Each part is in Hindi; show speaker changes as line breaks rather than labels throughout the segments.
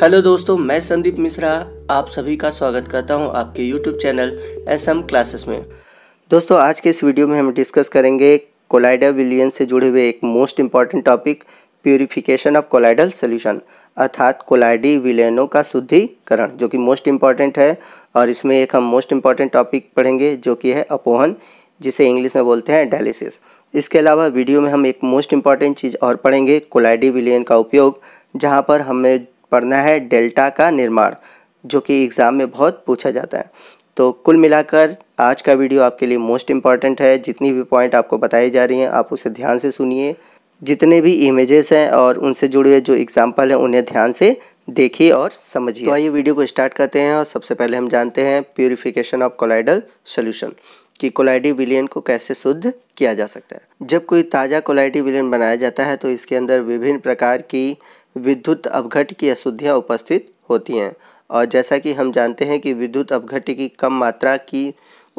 हेलो दोस्तों मैं संदीप मिश्रा आप सभी का स्वागत करता हूं आपके YouTube channel S M classes में दोस्तों आज के इस वीडियो में हम डिस्कस करेंगे कोलाइडल विलियन से जुड़े हुए एक most important topic purification of colloidal solution अर्थात कोलाइडी विलियनों का शुद्धिकरण जो कि मोस्ट इम्पॉर्टेंट है और इसमें एक हम मोस्ट इम्पॉर्टेंट टॉपिक पढ़ेंगे जो कि है अपोहन जिसे इंग्लिश में बोलते हैं डायलिसिस इसके अलावा वीडियो में हम एक मोस्ट इम्पॉर्टेंट चीज़ और पढ़ेंगे कोलाइडी विलियन का उपयोग जहाँ पर हमें पढ़ना है डेल्टा का निर्माण जो कि एग्ज़ाम में बहुत पूछा जाता है तो कुल मिलाकर आज का वीडियो आपके लिए मोस्ट इम्पॉर्टेंट है जितनी भी पॉइंट आपको बताई जा रही हैं आप उसे ध्यान से सुनिए जितने भी इमेजेस हैं और उनसे जुड़े हुए जो एग्ज़ाम्पल हैं उन्हें ध्यान से देखिए और समझिए तो आइए वीडियो को स्टार्ट करते हैं और सबसे पहले हम जानते हैं प्योरीफिकेशन ऑफ कोलाइडल सोल्यूशन कि कोलाइडी विलियन को कैसे शुद्ध किया जा सकता है जब कोई ताज़ा कोलाइडी विलियन बनाया जाता है तो इसके अंदर विभिन्न प्रकार की विद्युत अवघट की अशुद्धियाँ उपस्थित होती हैं और जैसा कि हम जानते हैं कि विद्युत अवघट की कम मात्रा की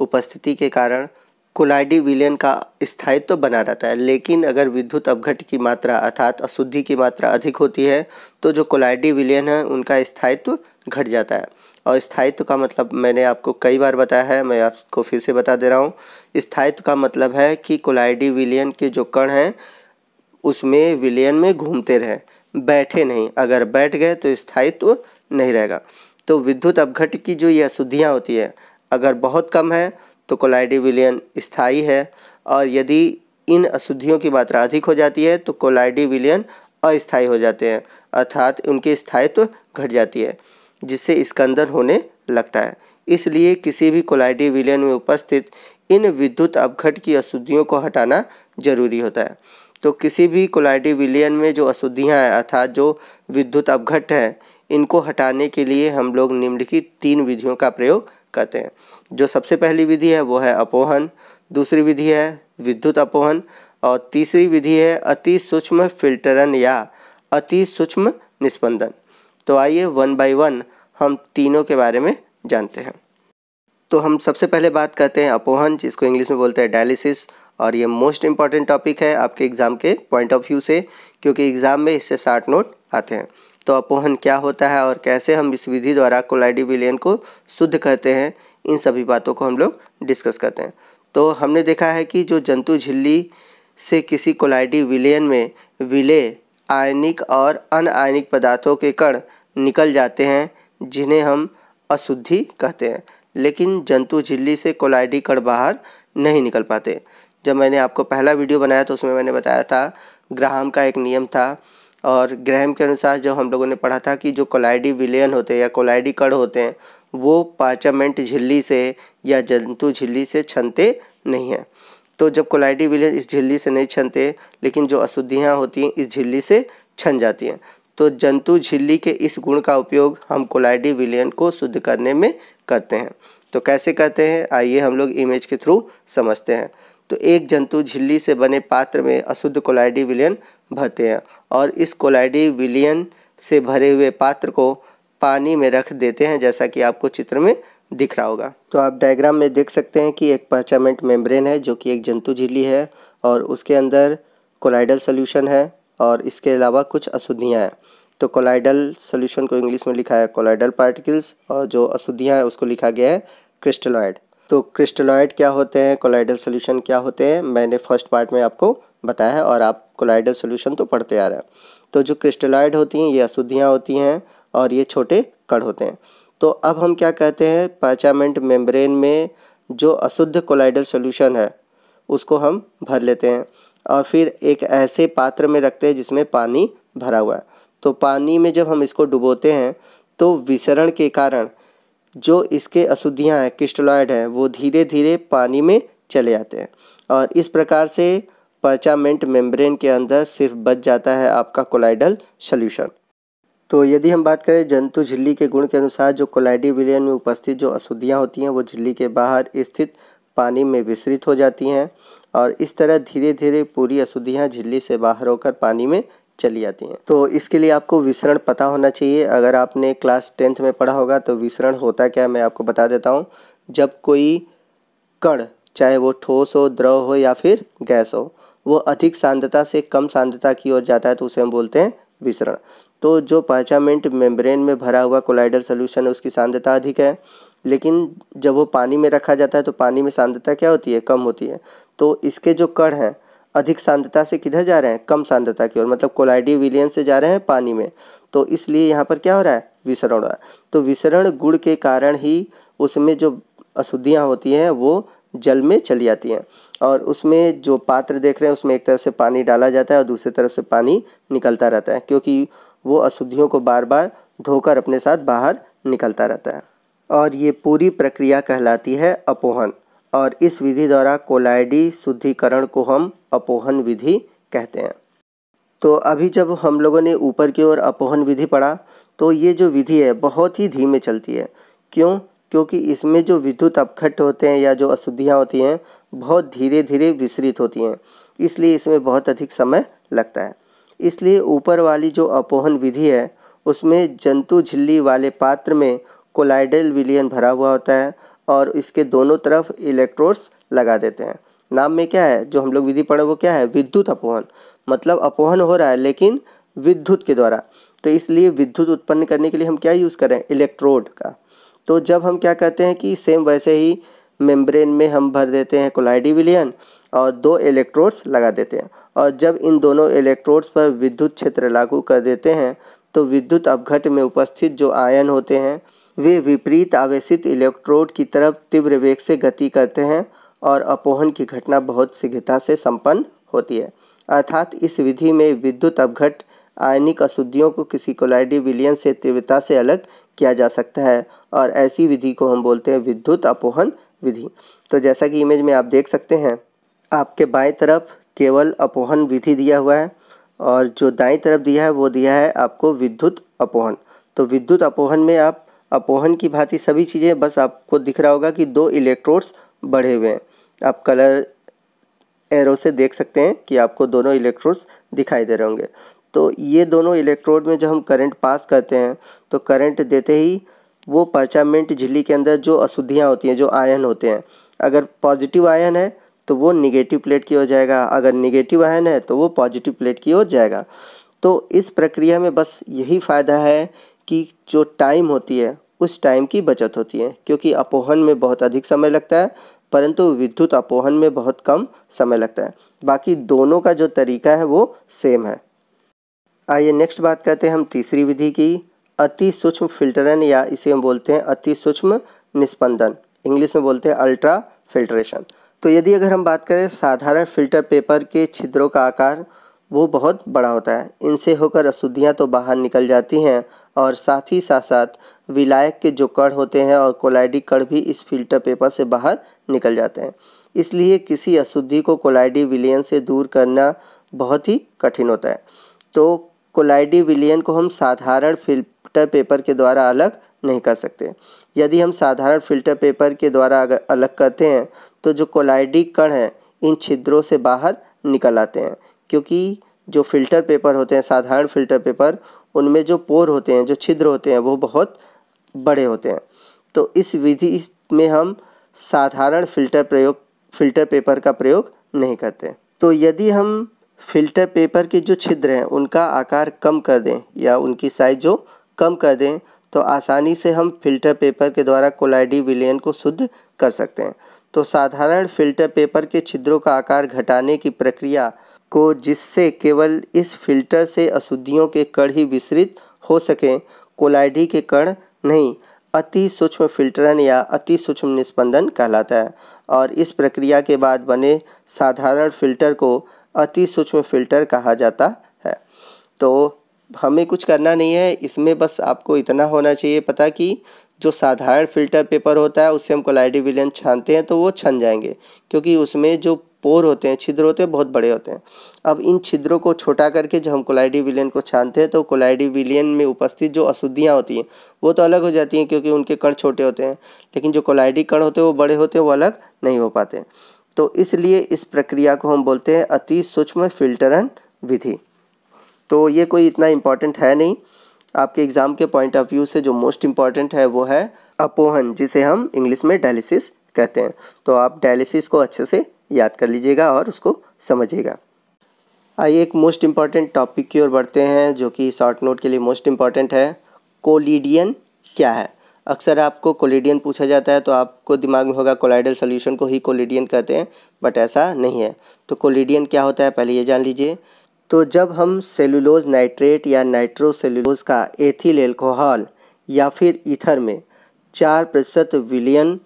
उपस्थिति के कारण कोलाइडी विलयन का स्थायित्व तो बना रहता है लेकिन अगर विद्युत अवघट की मात्रा अर्थात अशुद्धि की मात्रा अधिक होती है तो जो कोलाइडी विलयन है उनका स्थायित्व घट जाता है और स्थायित्व का मतलब मैंने आपको कई बार बताया है मैं आपको फिर से बता दे रहा हूँ स्थायित्व का मतलब है कि कोलाइडी विलयन के जो कण हैं उसमें विलयन में घूमते रहें बैठे नहीं अगर बैठ गए तो स्थायित्व नहीं रहेगा तो विद्युत अपघट की जो ये अशुद्धियाँ होती है अगर बहुत कम है तो कोलाइडी विलियन स्थायी है और यदि इन अशुद्धियों की मात्रा अधिक हो जाती है तो कोलाइडी विलियन अस्थायी हो जाते हैं अर्थात उनकी स्थायित्व घट जाती है जिससे स्कंदन होने लगता है इसलिए किसी भी कोलाइडी विलियन में उपस्थित इन विद्युत अपघट की अशुद्धियों को हटाना जरूरी होता है तो किसी भी कोलाइडी विलयन में जो अशुद्धियाँ हैं अर्थात जो विद्युत अपघट हैं इनको हटाने के लिए हम लोग निम्नलिखित तीन विधियों का प्रयोग करते हैं जो सबसे पहली विधि है वो है अपोहन दूसरी विधि है विद्युत अपोहन और तीसरी विधि है अति सूक्ष्म फिल्टरन या अति सूक्ष्म निष्पंदन तो आइए वन बाय वन हम तीनों के बारे में जानते हैं तो हम सबसे पहले बात करते हैं अपोहन जिसको इंग्लिश में बोलते हैं डायलिसिस और ये मोस्ट इंपॉर्टेंट टॉपिक है आपके एग्ज़ाम के पॉइंट ऑफ व्यू से क्योंकि एग्ज़ाम में इससे साठ नोट आते हैं तो अपोहन क्या होता है और कैसे हम इस विधि द्वारा कोलाइडी विलियन को शुद्ध करते हैं इन सभी बातों को हम लोग डिस्कस करते हैं तो हमने देखा है कि जो जंतु झिल्ली से किसी कोलाइडी विलयन में विले आयनिक और अन आयनिक पदार्थों के कण निकल जाते हैं जिन्हें हम अशुद्धि कहते हैं लेकिन जंतु झिल्ली से कोलाइडी कण बाहर नहीं निकल पाते जब मैंने आपको पहला वीडियो बनाया तो उसमें मैंने बताया था ग्राहम का एक नियम था और ग्रहम के अनुसार जो हम लोगों ने पढ़ा था कि जो कोलाइडी विलयन होते हैं या कोलाइडी कड़ होते हैं वो पाचामेंट झिल्ली से या जंतु झिल्ली से छनते नहीं हैं तो जब कोलाइडी विलयन इस झिल्ली से नहीं छनते लेकिन जो अशुद्धियाँ होती हैं इस झिल्ली से छन जाती हैं तो जंतु झिल्ली के इस गुण का उपयोग हम कोलाइडी विलयन को शुद्ध करने में करते हैं तो कैसे करते हैं आइए हम लोग इमेज के थ्रू समझते हैं तो एक जंतु झिल्ली से बने पात्र में अशुद्ध कोलाइडी विलियन भरते हैं और इस कोलाइडी विलियन से भरे हुए पात्र को पानी में रख देते हैं जैसा कि आपको चित्र में दिख रहा होगा तो आप डायग्राम में देख सकते हैं कि एक पर्चामेंट मेम्ब्रेन है जो कि एक जंतु झिल्ली है और उसके अंदर कोलाइडल सोल्यूशन है और इसके अलावा कुछ अशुद्धियाँ हैं तो कोलाइडल सोल्यूशन को इंग्लिश में लिखा है कोलाइडल पार्टिकल्स और जो अशुद्धियाँ हैं उसको लिखा गया है क्रिस्टलॉइड तो क्रिस्टलॉइड क्या होते हैं कोलाइडल सोल्यूशन क्या होते हैं मैंने फर्स्ट पार्ट में आपको बताया है और आप कोलाइडल सोल्यूशन तो पढ़ते आ रहे हैं तो जो क्रिस्टलॉइड होती हैं ये अशुद्धियाँ होती हैं और ये छोटे कण होते हैं तो अब हम क्या कहते हैं पाचामेंट मेम्ब्रेन में जो अशुद्ध कोलाइडल सोल्यूशन है उसको हम भर लेते हैं और फिर एक ऐसे पात्र में रखते हैं जिसमें पानी भरा हुआ है तो पानी में जब हम इसको डुबोते हैं तो विसरण के कारण जो इसके अशुद्धियाँ हैं क्रिस्टलॉयड हैं वो धीरे धीरे पानी में चले जाते हैं और इस प्रकार से पर्चामेंट मेम्ब्रेन के अंदर सिर्फ बच जाता है आपका कोलाइडल सल्यूशन तो यदि हम बात करें जंतु झिल्ली के गुण के अनुसार जो कोलाइडी में उपस्थित जो अशुद्धियाँ होती हैं वो झिल्ली के बाहर स्थित पानी में विसरित हो जाती हैं और इस तरह धीरे धीरे पूरी अशुद्धियाँ झिल्ली से बाहर होकर पानी में चली जाती हैं तो इसके लिए आपको विसरण पता होना चाहिए अगर आपने क्लास टेंथ में पढ़ा होगा तो विसरण होता क्या मैं आपको बता देता हूँ जब कोई कण चाहे वो ठोस हो द्रव हो या फिर गैस हो वो अधिक सांद्रता से कम सांद्रता की ओर जाता है तो उसे हम बोलते हैं विसरण तो जो पाचामेंट मेम्ब्रेन में भरा हुआ कोलाइडल सोल्यूशन है उसकी सांद्रता अधिक है लेकिन जब वो पानी में रखा जाता है तो पानी में सांद्रता क्या होती है कम होती है तो इसके जो कण हैं अधिक सांद्रता से किधर जा रहे हैं कम सांद्रता की ओर मतलब कोलाइडी विलियन से जा रहे हैं पानी में तो इसलिए यहाँ पर क्या हो रहा है विसरण हो रहा है तो विसरण गुड़ के कारण ही उसमें जो अशुद्धियाँ होती हैं वो जल में चली जाती हैं और उसमें जो पात्र देख रहे हैं उसमें एक तरफ से पानी डाला जाता है और दूसरी तरफ से पानी निकलता रहता है क्योंकि वो अशुद्धियों को बार बार धोकर अपने साथ बाहर निकलता रहता है और ये पूरी प्रक्रिया कहलाती है अपोहन और इस विधि द्वारा कोलाइडी शुद्धिकरण को हम अपोहन विधि कहते हैं तो अभी जब हम लोगों ने ऊपर की ओर अपोहन विधि पढ़ा तो ये जो विधि है बहुत ही धीमे चलती है क्यों क्योंकि इसमें जो विद्युत अपघट होते हैं या जो अशुद्धियाँ होती हैं बहुत धीरे धीरे विसरित होती हैं इसलिए इसमें बहुत अधिक समय लगता है इसलिए ऊपर वाली जो अपोहन विधि है उसमें जंतु झिल्ली वाले पात्र में कोलाइडल विलियन भरा हुआ होता है और इसके दोनों तरफ इलेक्ट्रोड्स लगा देते हैं नाम में क्या है जो हम लोग विधि पढ़े वो क्या है विद्युत अपोहन मतलब अपोहन हो रहा है लेकिन विद्युत के द्वारा तो इसलिए विद्युत उत्पन्न करने के लिए हम क्या यूज़ करें इलेक्ट्रोड का तो जब हम क्या कहते हैं कि सेम वैसे ही मेम्ब्रेन में हम भर देते हैं कोलाइडी विलियन और दो इलेक्ट्रोड्स लगा देते हैं और जब इन दोनों इलेक्ट्रोड्स पर विद्युत क्षेत्र लागू कर देते हैं तो विद्युत अपघट में उपस्थित जो आयन होते हैं वे विपरीत आवेशित इलेक्ट्रोड की तरफ तीव्र वेग से गति करते हैं और अपोहन की घटना बहुत शीघ्रता से संपन्न होती है अर्थात इस विधि में विद्युत अपघट आयनिक अशुद्धियों को किसी कोलाइडी विलियन से तीव्रता से अलग किया जा सकता है और ऐसी विधि को हम बोलते हैं विद्युत अपोहन विधि तो जैसा कि इमेज में आप देख सकते हैं आपके बाएं तरफ केवल अपोहन विधि दिया हुआ है और जो दाएं तरफ दिया है वो दिया है आपको विद्युत अपोहन तो विद्युत अपोहन में आप अपोहन की भांति सभी चीज़ें बस आपको दिख रहा होगा कि दो इलेक्ट्रोड्स बढ़े हुए हैं आप कलर एरो से देख सकते हैं कि आपको दोनों इलेक्ट्रोड्स दिखाई दे रहे होंगे तो ये दोनों इलेक्ट्रोड में जब हम करंट पास करते हैं तो करंट देते ही वो परचामेंट झिल्ली के अंदर जो अशुद्धियाँ होती हैं जो आयन होते हैं अगर पॉजिटिव आयन है तो वो निगेटिव प्लेट की ओर जाएगा अगर निगेटिव आयन है तो वो पॉजिटिव प्लेट की ओर जाएगा तो इस प्रक्रिया में बस यही फ़ायदा है की जो टाइम होती है उस टाइम की बचत होती है क्योंकि अपोहन में बहुत अधिक समय लगता है परंतु विद्युत अपोहन में बहुत कम समय लगता है बाकी दोनों का जो तरीका है वो सेम है आइए नेक्स्ट बात करते हैं हम तीसरी विधि की अति सूक्ष्म फिल्टरन या इसे हम बोलते हैं अति सूक्ष्म निष्पंदन इंग्लिश में बोलते हैं अल्ट्रा फिल्ट्रेशन तो यदि अगर हम बात करें साधारण फिल्टर पेपर के छिद्रों का आकार वो बहुत बड़ा होता है इनसे होकर अशुद्धियाँ तो बाहर निकल जाती हैं और साथ ही साथ साथ विलायक के जो कण होते हैं और कोलाइडी कण भी इस फिल्टर पेपर से बाहर निकल जाते हैं इसलिए किसी अशुद्धि को कोलाइडी विलियन से दूर करना बहुत ही कठिन होता है तो कोलाइडी विलियन को हम साधारण फिल्टर पेपर के द्वारा अलग नहीं कर सकते यदि हम साधारण फिल्टर पेपर के द्वारा अगर अलग करते हैं तो जो कोलाइडी कण हैं इन छिद्रों से बाहर निकल आते हैं क्योंकि जो फ़िल्टर पेपर होते हैं साधारण फ़िल्टर पेपर उनमें जो पोर होते हैं जो छिद्र होते हैं वो बहुत बड़े होते हैं तो इस विधि में हम साधारण फ़िल्टर प्रयोग फ़िल्टर पेपर का प्रयोग नहीं करते तो यदि हम फ़िल्टर पेपर के जो छिद्र हैं उनका आकार कम कर दें या उनकी साइज़ जो कम कर दें तो आसानी से हम फ़िल्टर पेपर के द्वारा कोलाइडी विलयन को शुद्ध कर सकते हैं तो साधारण फ़िल्टर पेपर के छिद्रों का आकार घटाने की प्रक्रिया को जिससे केवल इस फिल्टर से अशुद्धियों के कण ही विसरित हो सकें कोलाइडी के कण नहीं अति सूक्ष्म फिल्टरन या अति सूक्ष्म निष्पंदन कहलाता है और इस प्रक्रिया के बाद बने साधारण फिल्टर को अति सूक्ष्म फिल्टर कहा जाता है तो हमें कुछ करना नहीं है इसमें बस आपको इतना होना चाहिए पता कि जो साधारण फिल्टर पेपर होता है उससे हम कोलाइडी विलियन छानते हैं तो वो छन जाएंगे क्योंकि उसमें जो पोर होते हैं छिद्र होते हैं बहुत बड़े होते हैं अब इन छिद्रों को छोटा करके जब हम कोलाइडी विलियन को छानते हैं तो कोलाइडी विलियन में उपस्थित जो अशुद्धियाँ होती हैं वो तो अलग हो जाती हैं क्योंकि उनके कण छोटे होते हैं लेकिन जो कोलाइडी कण होते हैं वो बड़े होते हैं वो अलग नहीं हो पाते तो इसलिए इस प्रक्रिया को हम बोलते हैं अति सूक्ष्म फिल्टरन विधि तो ये कोई इतना इम्पॉर्टेंट है नहीं आपके एग्ज़ाम के पॉइंट ऑफ व्यू से जो मोस्ट इम्पॉर्टेंट है वो है अपोहन जिसे हम इंग्लिश में डायलिसिस कहते हैं तो आप डायलिसिस को अच्छे से याद कर लीजिएगा और उसको समझिएगा आइए एक मोस्ट इम्पॉर्टेंट टॉपिक की ओर बढ़ते हैं जो कि शॉर्ट नोट के लिए मोस्ट इम्पॉर्टेंट है कोलिडियन क्या है अक्सर आपको कोलिडियन पूछा जाता है तो आपको दिमाग में होगा कोलाइडल सोल्यूशन को ही कोलिडियन कहते हैं बट ऐसा नहीं है तो कोलिडियन क्या होता है पहले ये जान लीजिए तो जब हम सेलुलोज नाइट्रेट या नाइट्रोसेलुलोज का एथिल एल्कोहल या फिर ईथर में चार प्रतिशत विलियन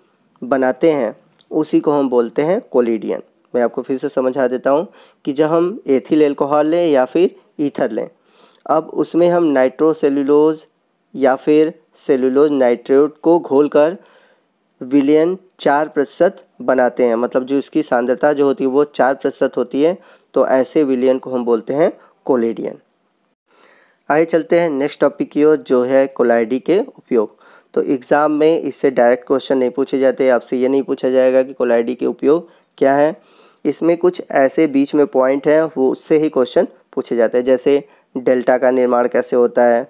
बनाते हैं उसी को हम बोलते हैं कोलिडियन मैं आपको फिर से समझा देता हूँ कि जब हम एथिल एल्कोहल लें या फिर ईथर लें अब उसमें हम नाइट्रोसेलुलोज या फिर सेलुलोज नाइट्रेट को घोलकर विलियन चार प्रतिशत बनाते हैं मतलब जो इसकी सांद्रता जो होती है वो चार प्रतिशत होती है तो ऐसे विलियन को हम बोलते हैं कोलेडियन आइए चलते हैं नेक्स्ट टॉपिक की ओर जो है कोलाइडी के उपयोग तो एग्ज़ाम में इससे डायरेक्ट क्वेश्चन नहीं पूछे जाते आपसे ये नहीं पूछा जाएगा कि कोलाइडी के उपयोग क्या है इसमें कुछ ऐसे बीच में पॉइंट हैं वो उससे ही क्वेश्चन पूछे जाते हैं जैसे डेल्टा का निर्माण कैसे होता है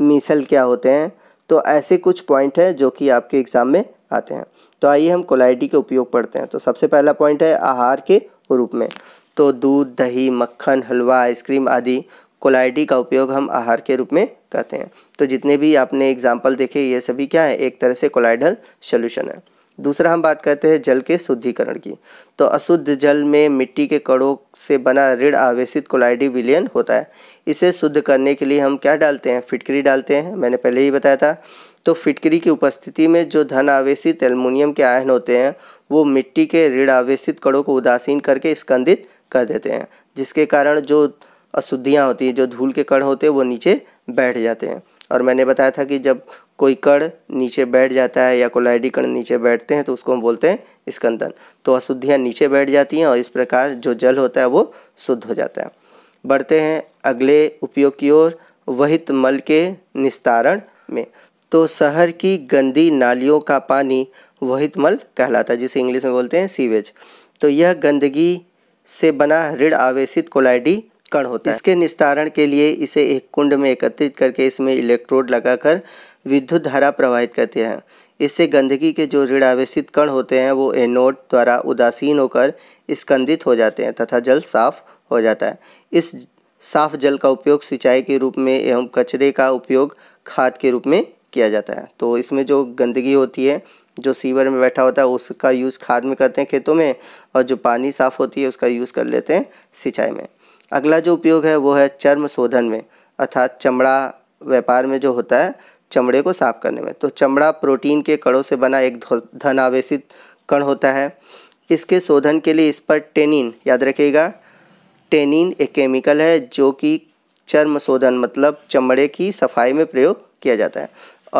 मिसल क्या होते हैं तो ऐसे कुछ पॉइंट हैं जो कि आपके एग्ज़ाम में आते हैं तो आइए हम कोलाइडी के उपयोग पढ़ते हैं तो सबसे पहला पॉइंट है आहार के रूप में तो दूध दही मक्खन हलवा आइसक्रीम आदि कोलाइडी का उपयोग हम आहार के रूप में करते हैं तो जितने भी आपने एग्जाम्पल देखे ये सभी क्या है एक तरह से कोलाइडल सोल्यूशन है दूसरा हम बात करते हैं जल के शुद्धिकरण की तो अशुद्ध जल में मिट्टी के कड़ों से बना ऋण आवेशित कोलाइडी विलियन होता है इसे शुद्ध करने के लिए हम क्या डालते हैं फिटकरी डालते हैं मैंने पहले ही बताया था तो फिटकरी की उपस्थिति में जो धन आवेशित एल्युमिनियम के आयन होते हैं वो मिट्टी के ऋण आवेशित कड़ों को उदासीन करके स्कंदित कर देते हैं जिसके कारण जो अशुद्धियाँ होती हैं जो धूल के कण होते हैं वो नीचे बैठ जाते हैं और मैंने बताया था कि जब कोई कण नीचे बैठ जाता है या कोलाइडी कण नीचे बैठते हैं तो उसको हम बोलते हैं स्कंदन तो अशुद्धियाँ नीचे बैठ जाती हैं और इस प्रकार जो जल होता है वो शुद्ध हो जाता है बढ़ते हैं अगले उपयोग की ओर वहित मल के निस्तारण में तो शहर की गंदी नालियों का पानी वहित मल कहलाता है जिसे इंग्लिश में बोलते हैं सीवेज तो यह गंदगी से बना ऋण आवेशित कोलाइडी कण होता है इसके निस्तारण के लिए इसे एक कुंड में एकत्रित करके इसमें इलेक्ट्रोड लगाकर विद्युत धारा प्रवाहित करते हैं इससे गंदगी के जो ऋण आवेशित कण होते हैं वो एनोड द्वारा उदासीन होकर स्कंदित हो जाते हैं तथा जल साफ हो जाता है इस साफ जल का उपयोग सिंचाई के रूप में एवं कचरे का उपयोग खाद के रूप में किया जाता है तो इसमें जो गंदगी होती है जो सीवर में बैठा होता है उसका यूज़ खाद में करते हैं खेतों में और जो पानी साफ़ होती है उसका यूज़ कर लेते हैं सिंचाई में अगला जो उपयोग है वो है चर्म शोधन में अर्थात चमड़ा व्यापार में जो होता है चमड़े को साफ करने में तो चमड़ा प्रोटीन के कणों से बना एक धन आवेश कण होता है इसके शोधन के लिए इस पर टेनिन याद रखिएगा टेनिन एक केमिकल है जो कि चर्म शोधन मतलब चमड़े की सफाई में प्रयोग किया जाता है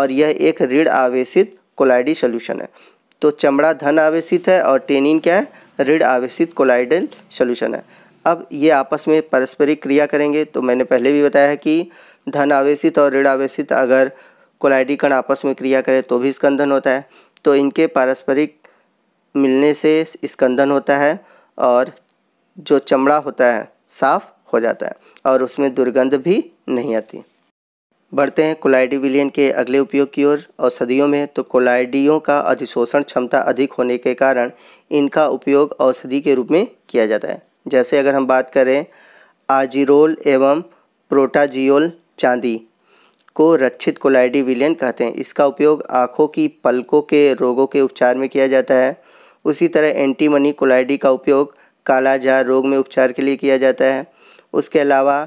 और यह एक ऋण आवेशित कोलाइडी सोल्यूशन है तो चमड़ा धन आवेशित है और टेनिन क्या है ऋण आवेशित कोलाइडल सोल्यूशन है अब ये आपस में पारस्परिक क्रिया करेंगे तो मैंने पहले भी बताया है कि धन आवेशित और ऋण आवेशित अगर कोलाइडी कण आपस में क्रिया करें तो भी स्कंदन होता है तो इनके पारस्परिक मिलने से स्कंदन होता है और जो चमड़ा होता है साफ हो जाता है और उसमें दुर्गंध भी नहीं आती बढ़ते हैं कोलाइडी विलियन के अगले उपयोग की ओर औषधियों में तो कोलाइडियों का अधिशोषण क्षमता अधिक होने के कारण इनका उपयोग औषधि के रूप में किया जाता है जैसे अगर हम बात करें आजिरोल एवं प्रोटाजियोल चांदी को रक्षित कोलाइडी विलियन कहते हैं इसका उपयोग आँखों की पलकों के रोगों के उपचार में किया जाता है उसी तरह एंटीमनी कोलाइडी का उपयोग कालाजार रोग में उपचार के लिए किया जाता है उसके अलावा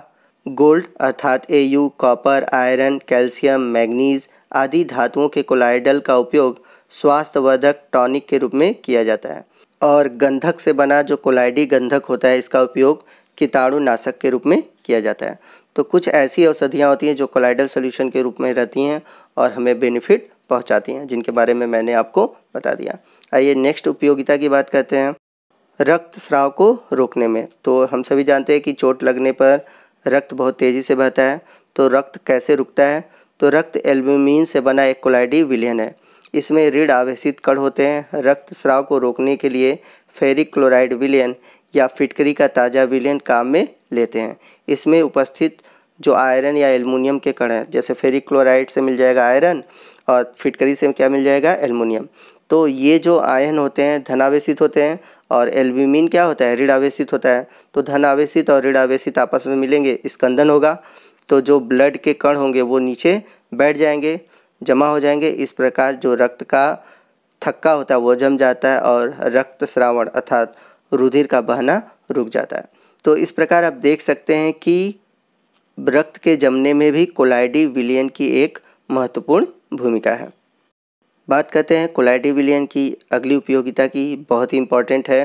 गोल्ड अर्थात A U copper iron calcium manganese आदि धातुओं के कोलाइडल का उपयोग स्वास्थ्यवर्धक टॉनिक के रूप में किया जाता है और गंधक से बना जो कोलाइडी गंधक होता है इसका उपयोग कीटाणुनाशक के रूप में किया जाता है तो कुछ ऐसी औषधियाँ होती हैं जो कोलाइडल सोल्यूशन के रूप में रहती हैं और हमें बेनिफिट पहुँचाती हैं जिनके बारे में मैंने आपको बता दिया आइए नेक्स्ट उपयोगिता की बात करते हैं रक्त स्राव को रोकने में तो हम सभी जानते हैं कि चोट लगने पर रक्त बहुत तेज़ी से बहता है तो रक्त कैसे रुकता है तो रक्त एल्ब्यूमिन से बना एक कोलाइडी विलियन है इसमें ऋण आवेशित कण होते हैं रक्त स्राव को रोकने के लिए फेरिक क्लोराइड विलियन या फिटकरी का ताज़ा विलियन काम में लेते हैं इसमें उपस्थित जो आयरन या एलमोनियम के कण हैं जैसे फेरिक क्लोराइड से मिल जाएगा आयरन और फिटकरी से क्या मिल जाएगा एल्युमिनियम तो ये जो आयन होते हैं धनावेशित होते हैं और एल्ब्यूमिन क्या होता है ऋण आवेशित होता है तो धन आवेशित और ऋण आवेशित आपस में मिलेंगे स्कंदन होगा तो जो ब्लड के कण होंगे वो नीचे बैठ जाएंगे जमा हो जाएंगे इस प्रकार जो रक्त का थक्का होता है वो जम जाता है और रक्त श्रावण अर्थात रुधिर का बहना रुक जाता है तो इस प्रकार आप देख सकते हैं कि रक्त के जमने में भी कोलाइडी विलियन की एक महत्वपूर्ण भूमिका है बात करते हैं कोलाइडी विलियन की अगली उपयोगिता की बहुत ही इम्पॉर्टेंट है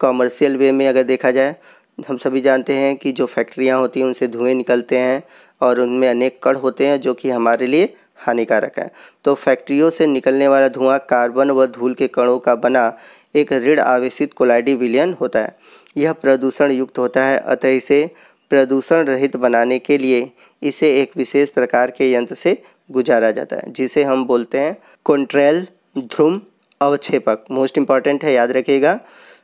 कॉमर्शियल वे में अगर देखा जाए हम सभी जानते हैं कि जो फैक्ट्रियाँ होती हैं उनसे धुएँ निकलते हैं और उनमें अनेक कण होते हैं जो कि हमारे लिए हानिकारक है तो फैक्ट्रियों से निकलने वाला धुआं कार्बन व धूल के कणों का बना एक ऋण आवेशित कोलाइडी विलयन होता है यह प्रदूषण युक्त होता है अतः इसे प्रदूषण रहित बनाने के लिए इसे एक विशेष प्रकार के यंत्र से गुजारा जाता है जिसे हम बोलते हैं कंट्रेल ध्रुम अवक्षेपक मोस्ट इम्पॉर्टेंट है याद रखिएगा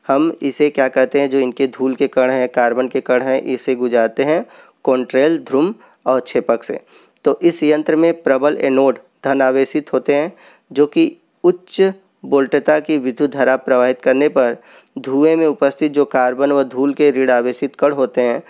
हम इसे क्या कहते हैं जो इनके धूल के कण हैं कार्बन के कण हैं इसे गुजारते हैं कंट्रेल ध्रुम अवक्षेपक से तो इस यंत्र में प्रबल एनोड धन आवेशित होते हैं जो कि उच्च वोल्टता की विद्युत धारा प्रवाहित करने पर धुएं में उपस्थित जो कार्बन व धूल के ऋण आवेशित कण होते हैं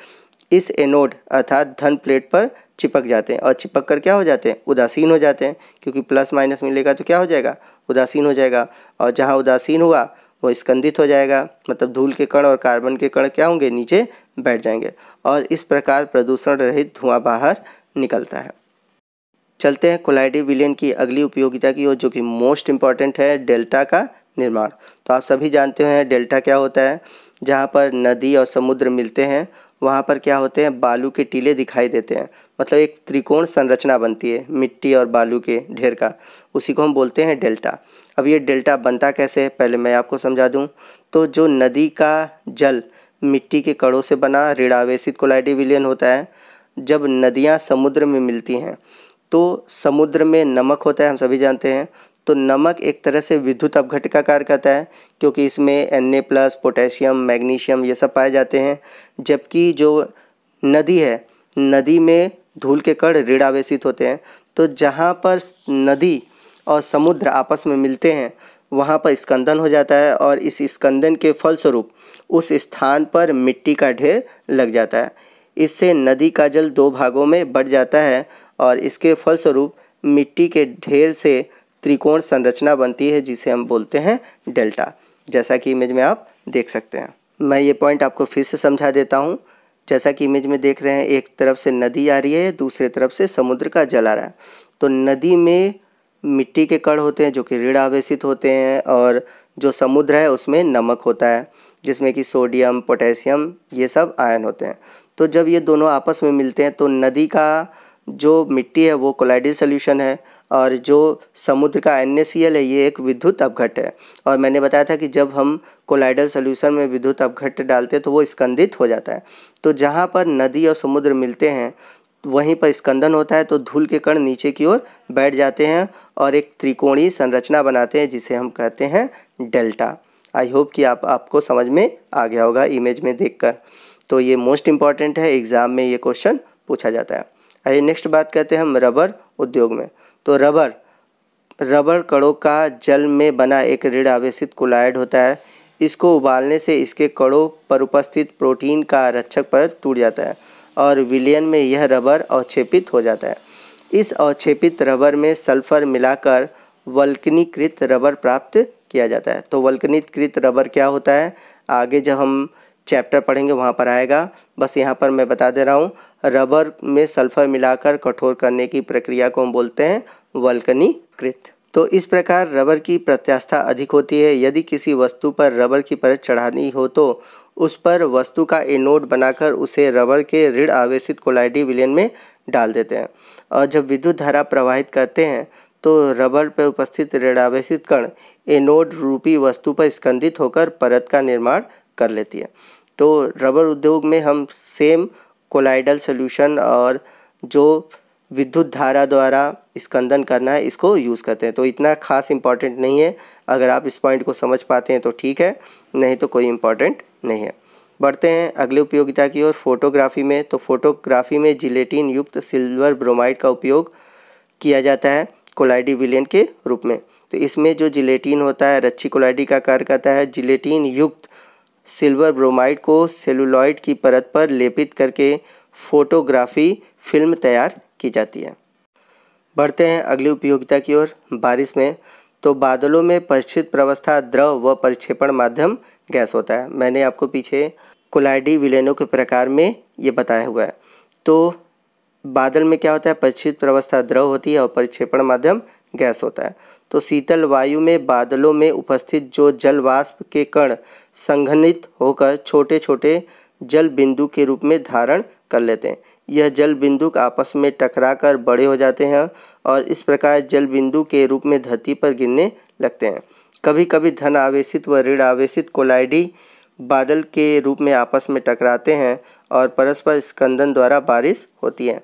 इस एनोड अर्थात धन प्लेट पर चिपक जाते हैं और चिपक कर क्या हो जाते हैं उदासीन हो जाते हैं क्योंकि प्लस माइनस मिलेगा तो क्या हो जाएगा उदासीन हो जाएगा और जहाँ उदासीन हुआ वो स्कंदित हो जाएगा मतलब धूल के कण और कार्बन के कण क्या होंगे नीचे बैठ जाएंगे और इस प्रकार प्रदूषण रहित धुआं बाहर निकलता है चलते हैं कोलाइडी विलियन की अगली उपयोगिता की ओर जो कि मोस्ट इम्पॉर्टेंट है डेल्टा का निर्माण तो आप सभी जानते हैं डेल्टा क्या होता है जहाँ पर नदी और समुद्र मिलते हैं वहाँ पर क्या होते हैं बालू के टीले दिखाई देते हैं मतलब एक त्रिकोण संरचना बनती है मिट्टी और बालू के ढेर का उसी को हम बोलते हैं डेल्टा अब ये डेल्टा बनता कैसे है पहले मैं आपको समझा दूँ तो जो नदी का जल मिट्टी के कड़ों से बना ऋणावेशित कोलाइडी विलियन होता है जब नदियाँ समुद्र में मिलती हैं तो समुद्र में नमक होता है हम सभी जानते हैं तो नमक एक तरह से विद्युत अपघट का कार्य करता है क्योंकि इसमें N A plus potassium magnesium ये सब पाए जाते हैं जबकि जो नदी है नदी में धूल के कण ऋण आवेशित होते हैं तो जहाँ पर नदी और समुद्र आपस में मिलते हैं वहाँ पर स्कंदन हो जाता है और इस स्कंदन के फलस्वरूप उस स्थान पर मिट्टी का ढेर लग जाता है इससे नदी का जल दो भागों में बढ़ जाता है और इसके फलस्वरूप मिट्टी के ढेर से त्रिकोण संरचना बनती है जिसे हम बोलते हैं डेल्टा जैसा कि इमेज में आप देख सकते हैं मैं ये पॉइंट आपको फिर से समझा देता हूँ जैसा कि इमेज में देख रहे हैं एक तरफ से नदी आ रही है दूसरे तरफ से समुद्र का जल आ रहा है तो नदी में मिट्टी के कण होते हैं जो कि ऋण आवेशित होते हैं और जो समुद्र है उसमें नमक होता है जिसमें कि सोडियम पोटेशियम ये सब आयन होते हैं तो जब ये दोनों आपस में मिलते हैं तो नदी का जो मिट्टी है वो कोलाइडल सोल्यूशन है और जो समुद्र का एन है ये एक विद्युत अपघट है और मैंने बताया था कि जब हम कोलाइडल सोल्यूशन में विद्युत अपघट डालते हैं तो वो स्कंदित हो जाता है तो जहाँ पर नदी और समुद्र मिलते हैं वहीं पर स्कंदन होता है तो धूल के कण नीचे की ओर बैठ जाते हैं और एक त्रिकोणीय संरचना बनाते हैं जिसे हम कहते हैं डेल्टा आई होप कि आप आपको समझ में आ गया होगा इमेज में देखकर तो ये मोस्ट इम्पॉर्टेंट है एग्ज़ाम में ये क्वेश्चन पूछा जाता है आइए नेक्स्ट बात करते हैं हम रबर उद्योग में तो रबर रबर कड़ों का जल में बना एक ऋण आवेशित कोलाइड होता है इसको उबालने से इसके कड़ों पर उपस्थित प्रोटीन का रक्षक पद टूट जाता है और विलियन में यह रबर अवक्षेपित हो जाता है इस अवक्षेपित रबर में सल्फर मिलाकर वल्कनीकृत रबर प्राप्त किया जाता है तो वल्कनीकृत रबर क्या होता है आगे जब हम चैप्टर पढ़ेंगे वहाँ पर आएगा बस यहाँ पर मैं बता दे रहा हूँ रबर में सल्फर मिलाकर कठोर करने की प्रक्रिया को हम बोलते हैं वल्कनीकृत तो इस प्रकार रबर की प्रत्यास्था अधिक होती है यदि किसी वस्तु पर रबर की परत चढ़ानी हो तो उस पर वस्तु का एनोड बनाकर उसे रबर के ऋण आवेशित कोलाइडी विलियन में डाल देते हैं और जब विद्युत धारा प्रवाहित करते हैं तो रबर पर उपस्थित ऋण आवेशित कण एनोड रूपी वस्तु पर स्कंदित होकर परत का निर्माण कर लेती है तो रबर उद्योग में हम सेम कोलाइडल सोल्यूशन और जो विद्युत धारा द्वारा स्कंदन करना है इसको यूज़ करते हैं तो इतना खास इम्पॉर्टेंट नहीं है अगर आप इस पॉइंट को समझ पाते हैं तो ठीक है नहीं तो कोई इम्पॉर्टेंट नहीं है बढ़ते हैं अगले उपयोगिता की ओर फोटोग्राफी में तो फोटोग्राफी में जिलेटिन युक्त सिल्वर ब्रोमाइड का उपयोग किया जाता है कोलाइडी विलियन के रूप में तो इसमें जो जिलेटिन होता है रच्छी कोलाइडी का कार्य करता है जिलेटिन युक्त सिल्वर ब्रोमाइड को सेलुलॉइड की परत पर लेपित करके फोटोग्राफी फिल्म तैयार की जाती है बढ़ते हैं अगली उपयोगिता की ओर बारिश में तो बादलों में परिचित प्रवस्था द्रव व परिक्षेपण माध्यम गैस होता है मैंने आपको पीछे कोलाइडी विलेनों के प्रकार में ये बताया हुआ है तो बादल में क्या होता है परिचित प्रवस्था द्रव होती है और परिक्षेपण माध्यम गैस होता है तो शीतल वायु में बादलों में उपस्थित जो जल वाष्प के कण संघनित होकर छोटे छोटे जल बिंदु के रूप में धारण कर लेते हैं यह जल बिंदु आपस में टकराकर बड़े हो जाते हैं और इस प्रकार जल बिंदु के रूप में धरती पर गिरने लगते हैं कभी कभी धन आवेशित व ऋण आवेशित कोलाइडी बादल के रूप में आपस में टकराते हैं और परस्पर स्कंदन द्वारा बारिश होती है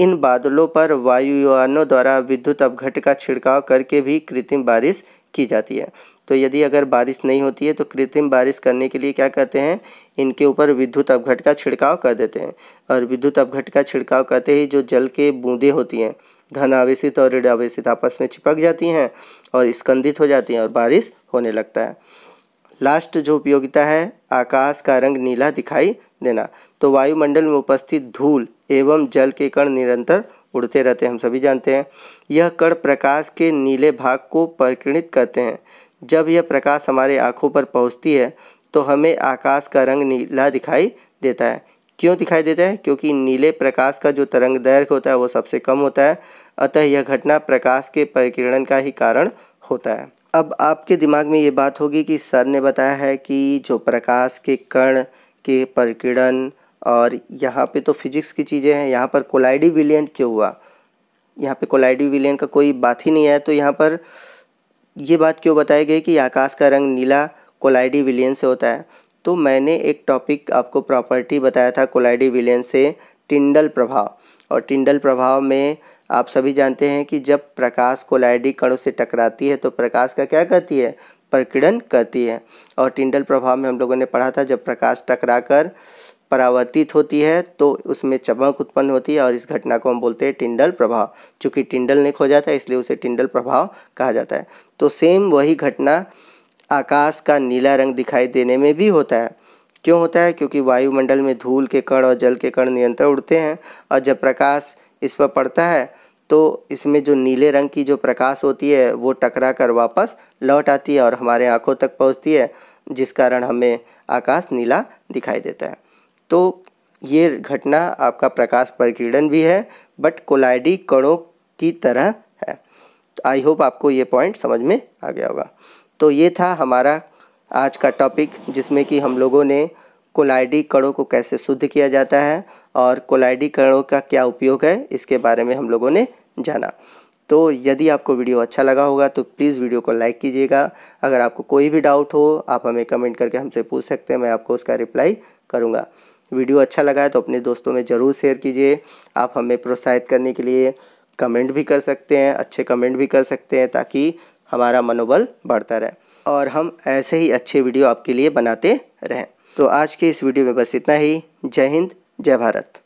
इन बादलों पर वायुयानों द्वारा विद्युत अपघट का छिड़काव करके भी कृत्रिम बारिश की जाती है तो यदि अगर बारिश नहीं होती है तो कृत्रिम बारिश करने के लिए क्या करते हैं इनके ऊपर विद्युत अपघट का छिड़काव कर देते हैं और विद्युत अपघट का छिड़काव करते ही जो जल के बूंदे होती हैं धन आवेशित और ऋण आवेशित आपस में चिपक जाती हैं और स्कंदित हो जाती हैं और बारिश होने लगता है लास्ट जो उपयोगिता है आकाश का रंग नीला दिखाई देना तो वायुमंडल में उपस्थित धूल एवं जल के कण निरंतर उड़ते रहते हैं हम सभी जानते हैं यह कण प्रकाश के नीले भाग को परिकृणित करते हैं जब यह प्रकाश हमारे आँखों पर पहुँचती है तो हमें आकाश का रंग नीला दिखाई देता है क्यों दिखाई देता है क्योंकि नीले प्रकाश का जो तरंग दैर्घ्य होता है वो सबसे कम होता है अतः यह घटना प्रकाश के परिकिरण का ही कारण होता है अब आपके दिमाग में ये बात होगी कि सर ने बताया है कि जो प्रकाश के कण के परिकिरण और यहाँ पे तो फिजिक्स की चीज़ें हैं यहाँ पर कोलाइडी विलियन क्यों हुआ यहाँ पे कोलाइडी विलियन का कोई बात ही नहीं है तो यहाँ पर ये बात क्यों बताई गई कि आकाश का रंग नीला कोलाइडी विलियन से होता है तो मैंने एक टॉपिक आपको प्रॉपर्टी बताया था कोलाइडी विलियन से टिंडल प्रभाव और टिंडल प्रभाव में आप सभी जानते हैं कि जब प्रकाश कोलाइडी कणों से टकराती है तो प्रकाश का क्या करती है प्रकीर्णन करती है और टिंडल प्रभाव में हम लोगों ने पढ़ा था जब प्रकाश टकराकर परावर्तित होती है तो उसमें चमक उत्पन्न होती है और इस घटना को हम बोलते हैं टिंडल प्रभाव चूँकि टिंडल ने खोजा था इसलिए उसे टिंडल प्रभाव कहा जाता है तो सेम वही घटना आकाश का नीला रंग दिखाई देने में भी होता है क्यों होता है क्योंकि वायुमंडल में धूल के कण और जल के कण निरंतर उड़ते हैं और जब प्रकाश इस पर पड़ता है तो इसमें जो नीले रंग की जो प्रकाश होती है वो टकरा कर वापस लौट आती है और हमारे आँखों तक पहुँचती है जिस कारण हमें आकाश नीला दिखाई देता है तो ये घटना आपका प्रकाश परकीर्णन भी है बट कोलाइडी कणों की तरह है आई होप आपको ये पॉइंट समझ में आ गया होगा तो ये था हमारा आज का टॉपिक जिसमें कि हम लोगों ने कोलाइडी कणों को कैसे शुद्ध किया जाता है और कोलाइडी कणों का क्या उपयोग है इसके बारे में हम लोगों ने जाना तो यदि आपको वीडियो अच्छा लगा होगा तो प्लीज़ वीडियो को लाइक कीजिएगा अगर आपको कोई भी डाउट हो आप हमें कमेंट करके हमसे पूछ सकते हैं मैं आपको उसका रिप्लाई करूँगा वीडियो अच्छा लगा है तो अपने दोस्तों में ज़रूर शेयर कीजिए आप हमें प्रोत्साहित करने के लिए कमेंट भी कर सकते हैं अच्छे कमेंट भी कर सकते हैं ताकि हमारा मनोबल बढ़ता रहे और हम ऐसे ही अच्छे वीडियो आपके लिए बनाते रहें तो आज के इस वीडियो में बस इतना ही जय हिंद जय भारत